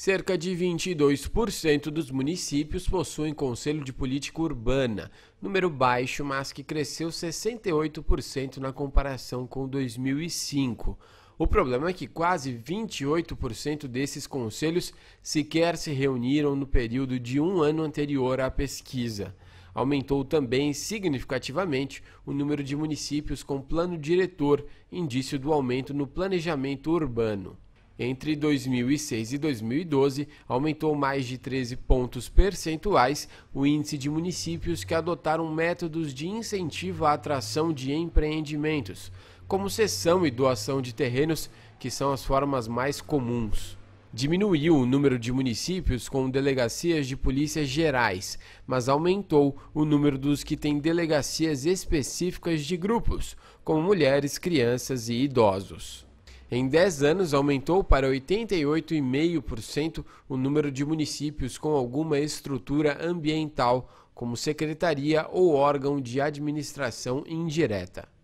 Cerca de 22% dos municípios possuem conselho de política urbana, número baixo, mas que cresceu 68% na comparação com 2005. O problema é que quase 28% desses conselhos sequer se reuniram no período de um ano anterior à pesquisa. Aumentou também significativamente o número de municípios com plano diretor, indício do aumento no planejamento urbano entre 2006 e 2012 aumentou mais de 13 pontos percentuais o índice de municípios que adotaram métodos de incentivo à atração de empreendimentos, como cessão e doação de terrenos, que são as formas mais comuns. Diminuiu o número de municípios com delegacias de polícias gerais, mas aumentou o número dos que têm delegacias específicas de grupos, como mulheres, crianças e idosos. Em 10 anos, aumentou para 88,5% o número de municípios com alguma estrutura ambiental, como secretaria ou órgão de administração indireta.